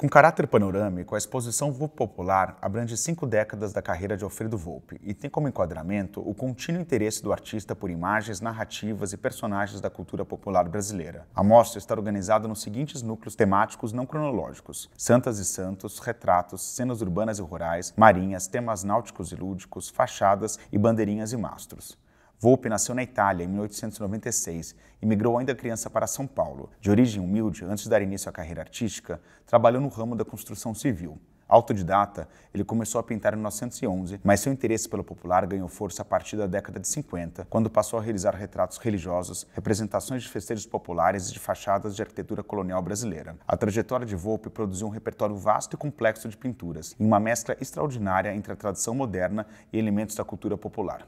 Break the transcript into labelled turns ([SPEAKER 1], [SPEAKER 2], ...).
[SPEAKER 1] Com caráter panorâmico, a exposição popular abrange cinco décadas da carreira de Alfredo Volpe e tem como enquadramento o contínuo interesse do artista por imagens, narrativas e personagens da cultura popular brasileira. A mostra está organizada nos seguintes núcleos temáticos não cronológicos: Santas e Santos, retratos, cenas urbanas e rurais, marinhas, temas náuticos e lúdicos, fachadas e bandeirinhas e mastros. Volpe nasceu na Itália em 1896 e migrou ainda criança para São Paulo. De origem humilde, antes de dar início à carreira artística, trabalhou no ramo da construção civil. Autodidata, ele começou a pintar em 1911, mas seu interesse pelo popular ganhou força a partir da década de 50, quando passou a realizar retratos religiosos, representações de festejos populares e de fachadas de arquitetura colonial brasileira. A trajetória de Volpe produziu um repertório vasto e complexo de pinturas, em uma mescla extraordinária entre a tradição moderna e
[SPEAKER 2] elementos da cultura popular.